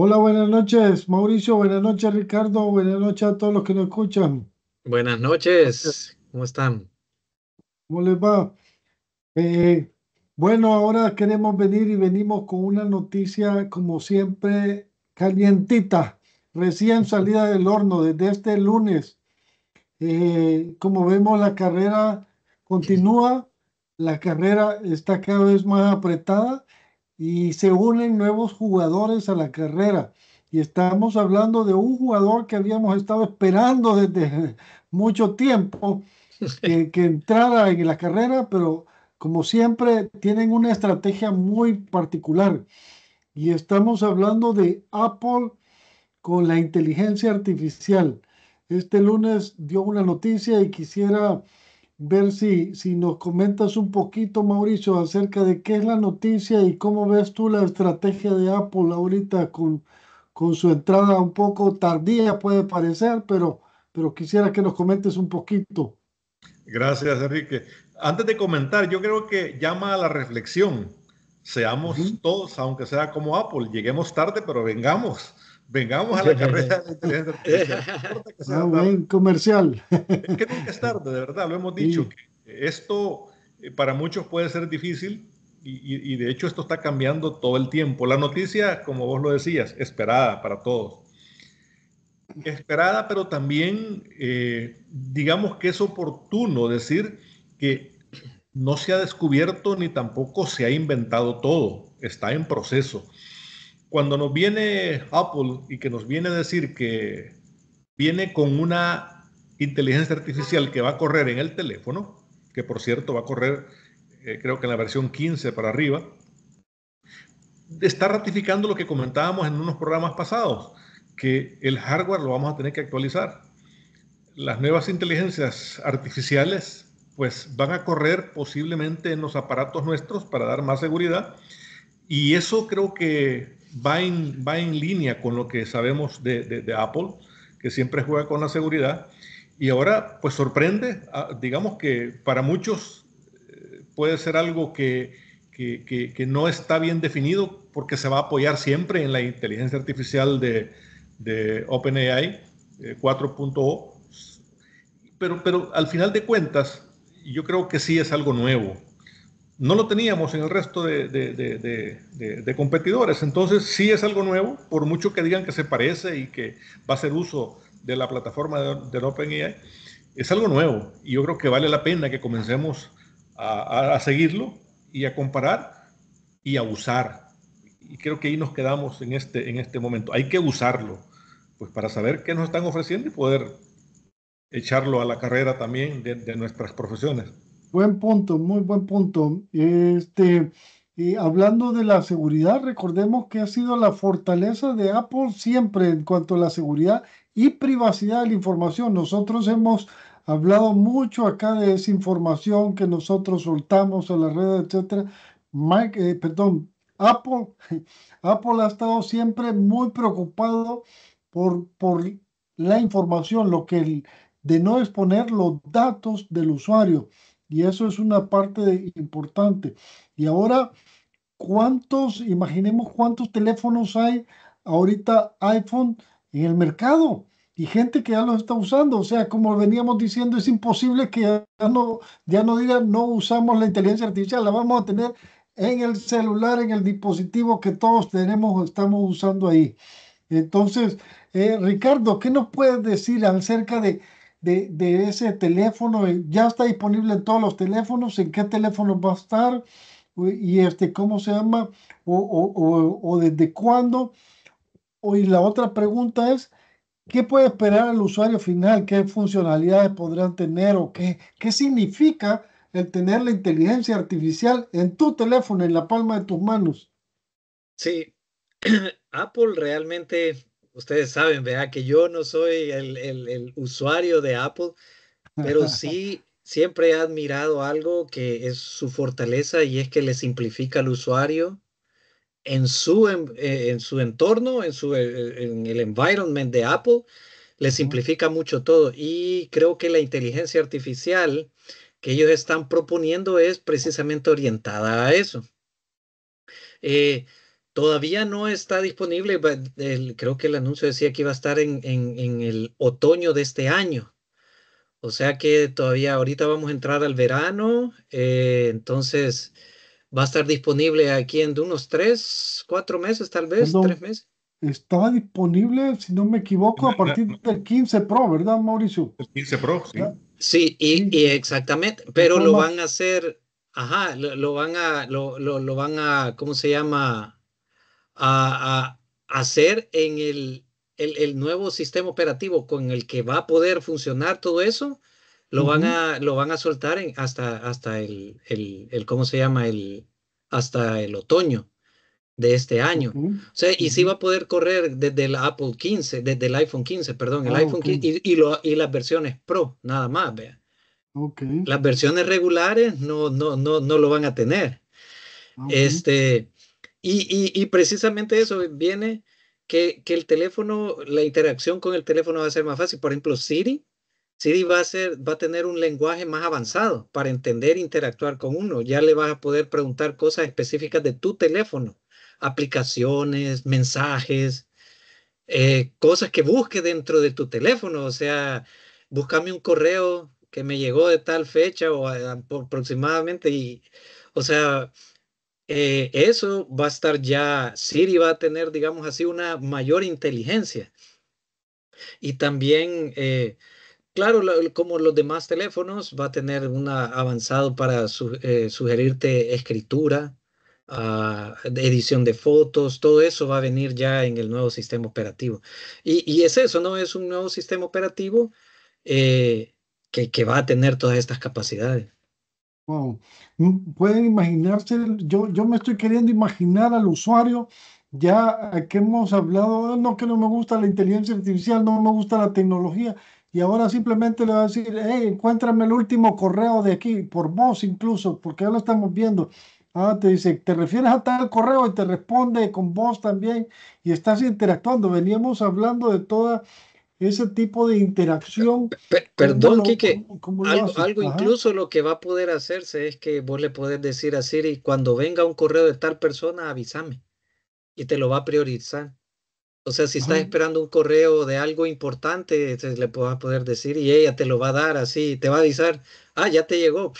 Hola, buenas noches, Mauricio, buenas noches, Ricardo, buenas noches a todos los que nos escuchan. Buenas noches, ¿cómo están? ¿Cómo les va? Eh, bueno, ahora queremos venir y venimos con una noticia, como siempre, calientita, recién salida del horno desde este lunes. Eh, como vemos, la carrera continúa, la carrera está cada vez más apretada y se unen nuevos jugadores a la carrera. Y estamos hablando de un jugador que habíamos estado esperando desde mucho tiempo que, entrara en la carrera, pero como siempre tienen una estrategia muy particular. Y estamos hablando de Apple con la inteligencia artificial. Este lunes dio una noticia y quisiera ver si, si nos comentas un poquito, Mauricio, acerca de qué es la noticia y cómo ves tú la estrategia de Apple ahorita con, su entrada un poco tardía, puede parecer, pero, pero quisiera que nos comentes un poquito. Gracias, Enrique. Antes de comentar, yo creo que llama a la reflexión. Seamos todos, aunque sea como Apple, lleguemos tarde, pero vengamos. Vengamos a la carrera de inteligencia artificial. Ah, comercial. Es que nunca es tarde, de verdad, lo hemos dicho. Que esto eh, para muchos puede ser difícil y, de hecho esto está cambiando todo el tiempo. La noticia, como vos lo decías, esperada para todos. Esperada, pero también eh, digamos que es oportuno decir que no se ha descubierto ni tampoco se ha inventado todo, está en proceso cuando nos viene Apple y que nos viene a decir que viene con una inteligencia artificial que va a correr en el teléfono, que por cierto va a correr eh, creo que en la versión 15 para arriba, está ratificando lo que comentábamos en unos programas pasados, que el hardware lo vamos a tener que actualizar. Las nuevas inteligencias artificiales pues van a correr posiblemente en los aparatos nuestros para dar más seguridad y eso creo que va en, línea con lo que sabemos de, Apple, que siempre juega con la seguridad. Y ahora, pues sorprende, ah, digamos que para muchos eh, puede ser algo que, no está bien definido porque se va a apoyar siempre en la inteligencia artificial de, de OpenAI 4.0. Eh, pero al final de cuentas, yo creo que sí es algo nuevo no lo teníamos en el resto de, competidores. Entonces sí es algo nuevo, por mucho que digan que se parece y que va a ser uso de la plataforma de, OpenAI, es algo nuevo y yo creo que vale la pena que comencemos a, seguirlo y a comparar y a usar. Y creo que ahí nos quedamos en este, en este momento. Hay que usarlo, pues para saber qué nos están ofreciendo y poder echarlo a la carrera también de nuestras profesiones. Buen punto, muy buen punto. Este, hablando de la seguridad, recordemos que ha sido la fortaleza de Apple siempre en cuanto a la seguridad y privacidad de la información. Nosotros hemos hablado mucho acá de esa información que nosotros soltamos a la red, etcétera. Eh, perdón, Apple, Apple ha estado siempre muy preocupado por, por la información, lo que de no exponer los datos del usuario. Y eso es una parte importante. Y ahora, ¿cuántos, imaginemos cuántos teléfonos hay ahorita iPhone en el mercado? Y gente que ya los está usando. O sea, como veníamos diciendo, es imposible que ya no, ya no digan no usamos la inteligencia artificial, la vamos a tener en el celular, en el dispositivo que todos tenemos o estamos usando ahí. Entonces, eh, Ricardo, ¿qué nos puedes decir acerca de de, ese teléfono, eh, ya está disponible en todos los teléfonos, en qué teléfono va a estar y este, cómo se llama o, desde cuándo. y la otra pregunta es, ¿qué puede esperar el usuario final? ¿Qué funcionalidades podrán tener o qué, qué significa el tener la inteligencia artificial en tu teléfono, en la palma de tus manos? Sí, Apple realmente ustedes saben, ¿verdad? Que yo no soy el, usuario de Apple, pero sí siempre he admirado algo que es su fortaleza y es que le simplifica al usuario en su, em, eh, en, su entorno, en, su, eh, en el environment de Apple, le simplifica mucho todo. Y creo que la inteligencia artificial que ellos están proponiendo es precisamente orientada a eso. Eh, Todavía no está disponible, creo que el anuncio decía que iba a estar en, en, el otoño de este año. O sea que todavía ahorita vamos a entrar al verano, eh, entonces va a estar disponible aquí en unos tres, cuatro meses tal vez, tres meses. Estaba disponible, si no me equivoco, a partir del 15 Pro, ¿verdad, Mauricio? El 15 Pro, sí. Sí, y, exactamente, pero lo van a hacer, ajá, lo, van a, lo, lo, lo van a, ¿cómo se llama? a, hacer en el, el, nuevo sistema operativo con el que va a poder funcionar todo eso, lo, van, a, lo van a soltar hasta, hasta el, el, ¿cómo se llama? El, hasta el otoño de este año. O sea, y sí va a poder correr desde el Apple 15, desde el iPhone 15, perdón, el ah, iPhone y, y, las versiones Pro, nada más, vea. Las versiones regulares no, no, no, no lo van a tener. Ah, este, y, y, y precisamente eso viene que, el teléfono, la interacción con el teléfono va a ser más fácil. Por ejemplo, Siri, Siri va a, ser, va a tener un lenguaje más avanzado para entender e interactuar con uno. Ya le vas a poder preguntar cosas específicas de tu teléfono, aplicaciones, mensajes, eh, cosas que busque dentro de tu teléfono. O sea, búscame un correo que me llegó de tal fecha o aproximadamente y, o sea, eh, eso va a estar ya, Siri va a tener, digamos así, una mayor inteligencia. Y también, eh, claro, como los demás teléfonos, va a tener un avanzado para eh, sugerirte escritura, ah, edición de fotos, todo eso va a venir ya en el nuevo sistema operativo. Y, es eso, ¿no? Es un nuevo sistema operativo que va a tener todas estas capacidades. Wow. Mm, pueden imaginarse, yo, yo me estoy queriendo imaginar al usuario ya que hemos hablado, ah, no que no me gusta la inteligencia artificial, no me gusta la tecnología, y ahora simplemente le va a decir, hey, encuéntrame el último correo de aquí, por voz incluso, porque ya lo estamos viendo. Ah, te dice, te refieres a tal correo y te responde con voz también y estás interactuando. Veníamos hablando de toda ese tipo de interacción. perdón, Kike, algo, incluso lo que va a poder hacerse es que vos le podés decir a Siri, cuando venga un correo de tal persona, avísame y te lo va a priorizar. O sea, si estás ah. esperando un correo de algo importante, le vas poder decir y ella te lo va a dar así, te va a avisar, ah, ya te llegó,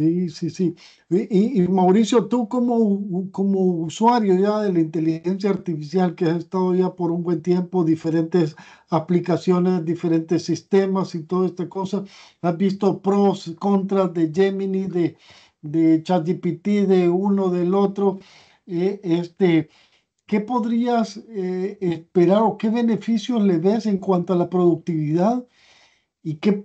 Sí, sí, sí. Y, Mauricio, tú como, como usuario ya de la inteligencia artificial que has estado ya por un buen tiempo, diferentes aplicaciones, diferentes sistemas y toda esta cosa, ¿has visto pros, contras de Gemini, de, de ChatGPT, de uno, del otro? Eh, este, ¿Qué podrías eh, esperar o qué beneficios le ves en cuanto a la productividad? ¿Y qué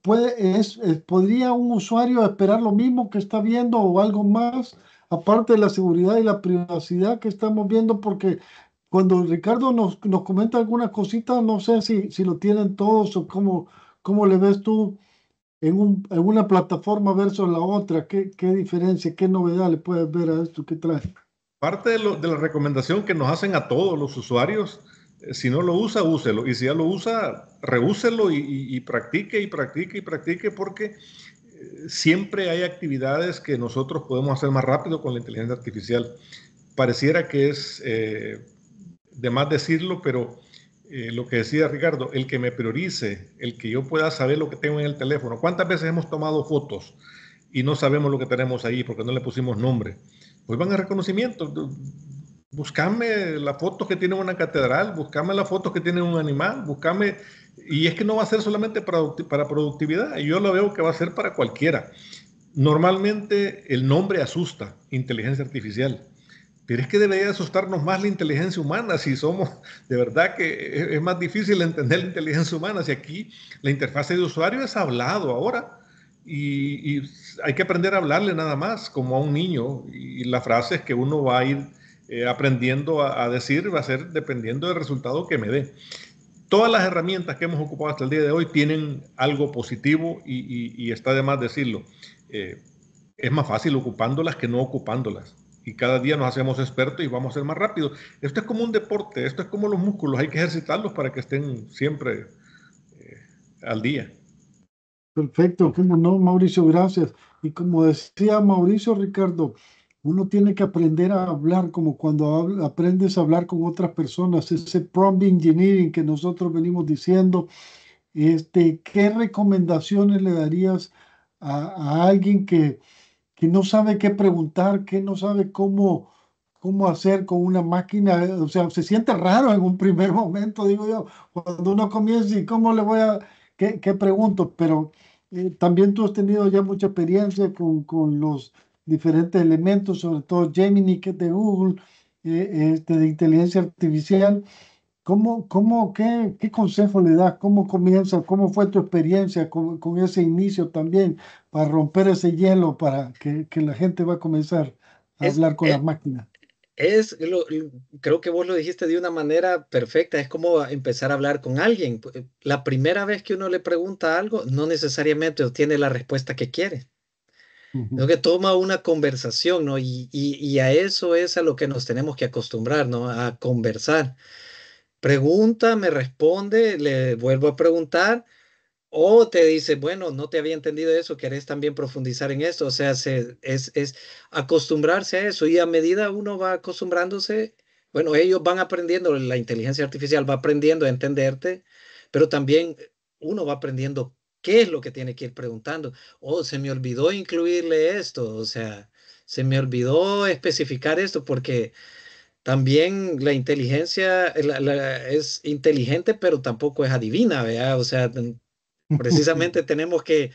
puede, es, eh, ¿podría un usuario esperar lo mismo que está viendo o algo más, aparte de la seguridad y la privacidad que estamos viendo? Porque cuando Ricardo nos, comenta algunas cositas, no sé si, si lo tienen todos o cómo, cómo le ves tú en, una plataforma versus la otra, ¿qué, qué diferencia, qué novedad le puedes ver a esto que trae. Parte de, de la recomendación que nos hacen a todos los usuarios si no lo usa, úselo. Y si ya lo usa, reúselo y, practique y practique y practique porque eh, siempre hay actividades que nosotros podemos hacer más rápido con la inteligencia artificial. Pareciera que es eh, de más decirlo, pero eh, lo que decía Ricardo, el que me priorice, el que yo pueda saber lo que tengo en el teléfono. ¿Cuántas veces hemos tomado fotos y no sabemos lo que tenemos ahí porque no le pusimos nombre? Pues van a reconocimiento buscame la foto que tiene una catedral, buscame la foto que tiene un animal, buscame... Y es que no va a ser solamente para productividad, yo lo veo que va a ser para cualquiera. Normalmente el nombre asusta, inteligencia artificial, pero es que debería asustarnos más la inteligencia humana si somos, de verdad que es más difícil entender la inteligencia humana, si aquí la interfase de usuario es hablado ahora. Y, y hay que aprender a hablarle nada más, como a un niño. Y la frase es que uno va a ir eh, aprendiendo a, decir va a ser dependiendo del resultado que me dé. Todas las herramientas que hemos ocupado hasta el día de hoy tienen algo positivo y, está de más decirlo. Eh, es más fácil ocupándolas que no ocupándolas y cada día nos hacemos expertos y vamos a ser más rápidos. Esto es como un deporte, esto es como los músculos, hay que ejercitarlos para que estén siempre eh, al día. Perfecto, como no, Mauricio, gracias. Y como decía Mauricio Ricardo, uno tiene que aprender a hablar como cuando aprendes a hablar con otras personas, ese prompt engineering que nosotros venimos diciendo. Este, ¿Qué recomendaciones le darías a, alguien que, no sabe qué preguntar, que no sabe cómo, cómo hacer con una máquina? O sea, se siente raro en un primer momento, digo yo, cuando uno comienza y cómo le voy a, qué, pregunto, pero eh, también tú has tenido ya mucha experiencia con, con los diferentes elementos, sobre todo Gemini, que es de Google, eh, este, de inteligencia artificial. ¿Cómo, cómo, qué, qué, consejo le das? ¿Cómo comienza? ¿Cómo fue tu experiencia con, con ese inicio también para romper ese hielo, para que, que la gente va a comenzar a hablar con eh, la máquina? Es, creo que vos lo dijiste de una manera perfecta, es como empezar a hablar con alguien. Eh, la primera vez que uno le pregunta algo, no necesariamente obtiene la respuesta que quiere lo que toma una conversación, ¿no? Y, a eso es a lo que nos tenemos que acostumbrar, ¿no? A conversar. Pregunta, me responde, le vuelvo a preguntar, o te dice, bueno, no te había entendido eso, querés también profundizar en esto, o sea, es, es acostumbrarse a eso y a medida uno va acostumbrándose, bueno, ellos van aprendiendo, la inteligencia artificial va aprendiendo a entenderte, pero también uno va aprendiendo qué es lo que tiene que ir preguntando. Oh, se me olvidó incluirle esto, o sea, se me olvidó especificar esto porque también la inteligencia eh, es inteligente, pero tampoco es adivina, ¿verdad? O sea, precisamente tenemos que,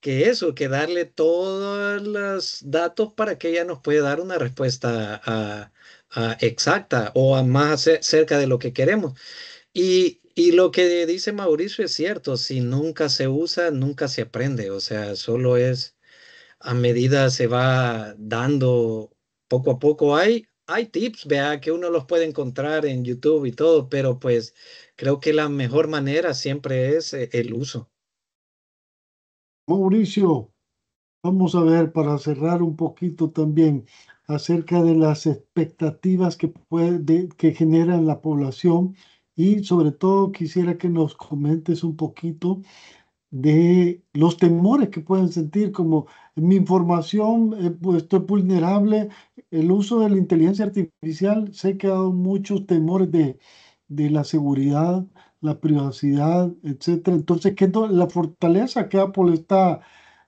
que eso, que darle todos los datos para que ella nos pueda dar una respuesta exacta o más cerca de lo que queremos. Y, y lo que dice Mauricio es cierto, si nunca se usa, nunca se aprende, o sea, solo es a medida se va dando poco a poco. Hay, hay tips, vea, que uno los puede encontrar en YouTube y todo, pero pues creo que la mejor manera siempre es eh, el uso. Mauricio, vamos a ver para cerrar un poquito también acerca de las expectativas que, puede, que generan la población y sobre todo quisiera que nos comentes un poquito de los temores que pueden sentir, como mi información, eh, pues estoy vulnerable, el uso de la inteligencia artificial, sé que ha quedado muchos temores de, la seguridad, la privacidad, etcétera. Entonces, ¿qué la fortaleza que Apple está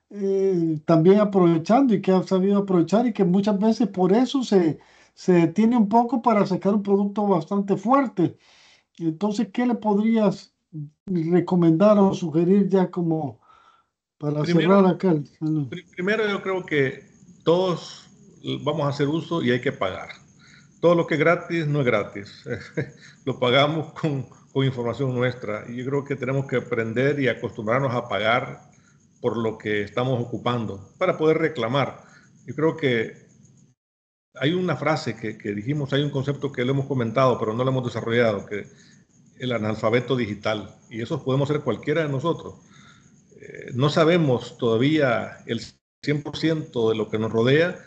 eh, también aprovechando y que ha sabido aprovechar y que muchas veces por eso se, se detiene un poco para sacar un producto bastante fuerte? Entonces, ¿qué le podrías recomendar o sugerir ya como para cerrar acá? Primero yo creo que todos vamos a hacer uso y hay que pagar. Todo lo que es gratis no es gratis. lo pagamos con, con información nuestra. Y yo creo que tenemos que aprender y acostumbrarnos a pagar por lo que estamos ocupando para poder reclamar. Yo creo que hay una frase que, dijimos, hay un concepto que lo hemos comentado, pero no lo hemos desarrollado, que el analfabeto digital, y eso podemos ser cualquiera de nosotros. Eh, no sabemos todavía el 100% de lo que nos rodea,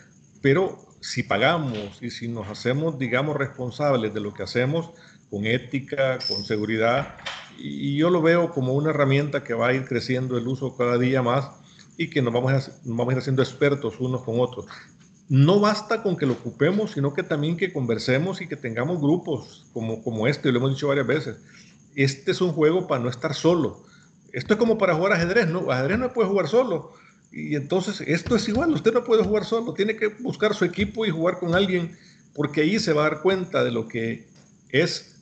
pero si pagamos y si nos hacemos, digamos, responsables de lo que hacemos, con ética, con seguridad, y yo lo veo como una herramienta que va a ir creciendo el uso cada día más y que nos vamos a, vamos a ir haciendo expertos unos con otros no basta con que lo ocupemos, sino que también que conversemos y que tengamos grupos como, como este, lo hemos dicho varias veces. Este es un juego para no estar solo. Esto es como para jugar ajedrez, ¿no? Ajedrez no puede jugar solo. Y entonces esto es igual, usted no puede jugar solo, tiene que buscar su equipo y jugar con alguien, porque ahí se va a dar cuenta de lo que es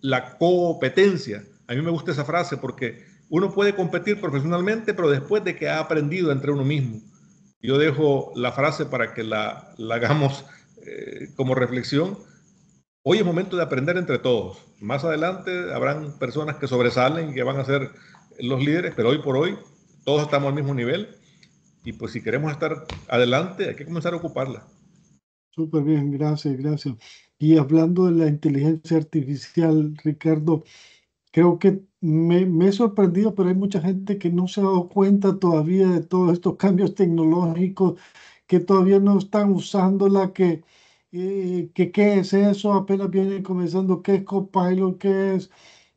la competencia. A mí me gusta esa frase porque uno puede competir profesionalmente, pero después de que ha aprendido entre uno mismo. Yo dejo la frase para que la, la hagamos eh, como reflexión. Hoy es momento de aprender entre todos. Más adelante habrán personas que sobresalen y que van a ser los líderes, pero hoy por hoy todos estamos al mismo nivel y pues si queremos estar adelante hay que comenzar a ocuparla. Súper bien, gracias, gracias. Y hablando de la inteligencia artificial, Ricardo, creo que me, he sorprendido, pero hay mucha gente que no se ha dado cuenta todavía de todos estos cambios tecnológicos, que todavía no están usándola, que, eh, que qué es eso, apenas vienen comenzando, qué es Copilot, qué es,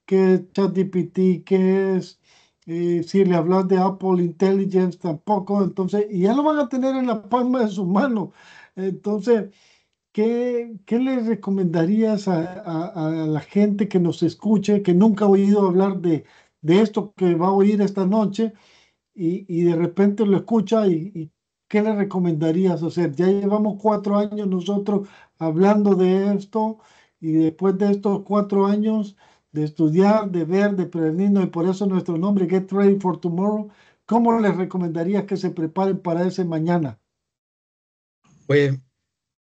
qué ChatGPT, qué es, eh, si le hablas de Apple Intelligence tampoco, entonces, y ya lo van a tener en la palma de su mano Entonces, ¿qué, qué le recomendarías a, la gente que nos escuche, que nunca ha oído hablar de, esto que va a oír esta noche y, de repente lo escucha y, qué le recomendarías hacer? Ya llevamos cuatro años nosotros hablando de esto y después de estos cuatro años de estudiar, de ver, de prevenirnos y por eso nuestro nombre, Get Ready for Tomorrow, ¿cómo les recomendarías que se preparen para ese mañana? Pues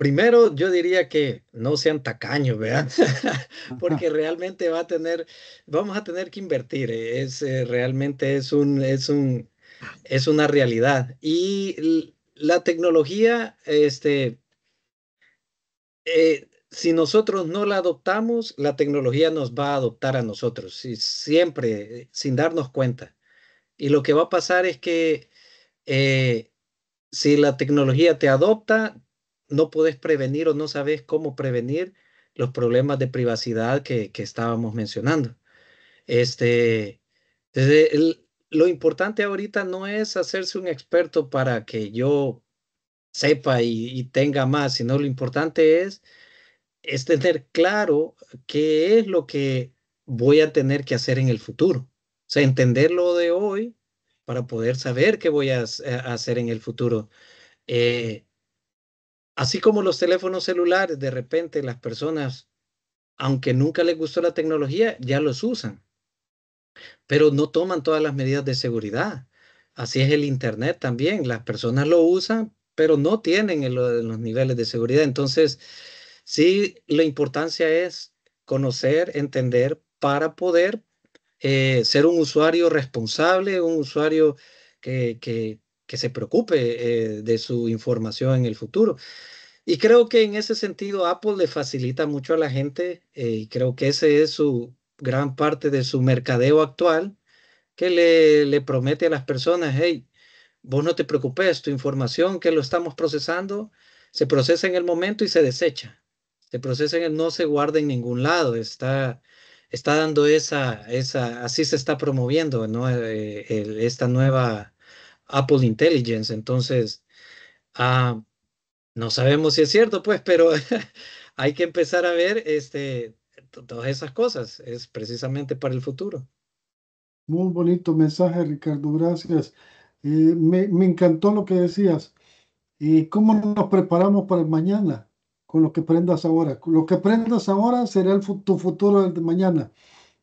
Primero, yo diría que no sean tacaños, ¿verdad? Porque realmente va a tener, vamos a tener que invertir. Eh, es, eh, realmente es, un, es, un, es una realidad. Y la tecnología, este, eh, si nosotros no la adoptamos, la tecnología nos va a adoptar a nosotros, y siempre, sin darnos cuenta. Y lo que va a pasar es que si la tecnología te adopta, no podés prevenir o no sabes cómo prevenir los problemas de privacidad que, estábamos mencionando. Este, lo importante ahorita no es hacerse un experto para que yo sepa y, tenga más, sino lo importante es, es tener claro qué es lo que voy a tener que hacer en el futuro. O sea, entender lo de hoy para poder saber qué voy a, hacer en el futuro. Eh, Así como los teléfonos celulares, de repente las personas, aunque nunca les gustó la tecnología, ya los usan, pero no toman todas las medidas de seguridad. Así es el Internet también, las personas lo usan, pero no tienen los niveles de seguridad. Entonces, sí, la importancia es conocer, entender para poder eh, ser un usuario responsable, un usuario que, que, que se preocupe eh, de su información en el futuro. Y creo que en ese sentido Apple le facilita mucho a la gente eh, y creo que ese es su gran parte de su mercadeo actual, que le, le promete a las personas, hey, vos no te preocupes, tu información que lo estamos procesando se procesa en el momento y se desecha. Se procesa en el no se guarda en ningún lado, está, está dando esa, esa, así se está promoviendo ¿no? Eh, esta nueva Apple Intelligence. Entonces, ah, no sabemos si es cierto, pues, pero hay que empezar a ver este, todas esas cosas. Es precisamente para el futuro. Muy bonito mensaje, Ricardo. Gracias. Eh, me, encantó lo que decías. ¿Y eh, cómo nos preparamos para el mañana? Con lo que aprendas ahora. Lo que aprendas ahora será el, tu futuro del de mañana.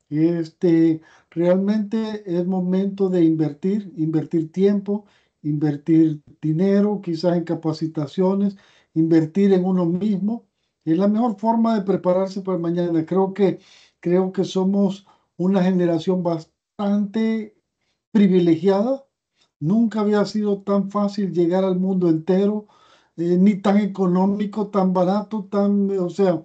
Este, Realmente es momento de invertir, invertir tiempo, invertir dinero, quizás en capacitaciones, invertir en uno mismo. Es la mejor forma de prepararse para mañana. Creo que, creo que somos una generación bastante privilegiada. Nunca había sido tan fácil llegar al mundo entero, eh, ni tan económico, tan barato, tan, o sea,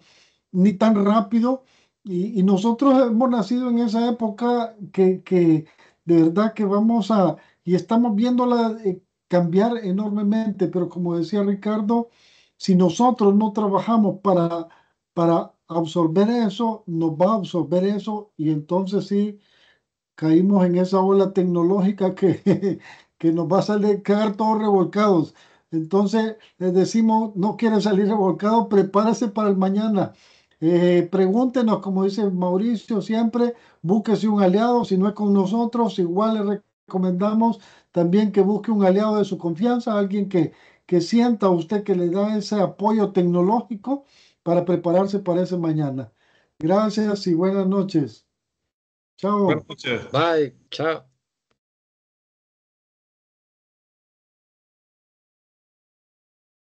ni tan rápido y, nosotros hemos nacido en esa época que, de verdad que vamos a, y estamos viéndola eh, cambiar enormemente, pero como decía Ricardo, si nosotros no trabajamos para, para absorber eso, nos va a absorber eso y entonces sí caímos en esa ola tecnológica que, que nos va a salir, quedar todos revolcados. Entonces les decimos, no quiere salir revolcado, prepárese para el mañana. Eh, pregúntenos, como dice Mauricio siempre, búsquese un aliado, si no es con nosotros, igual le recomendamos también que busque un aliado de su confianza, alguien que, que sienta usted que le da ese apoyo tecnológico para prepararse para ese mañana. Gracias y buenas noches. Chao. Bye. Chao.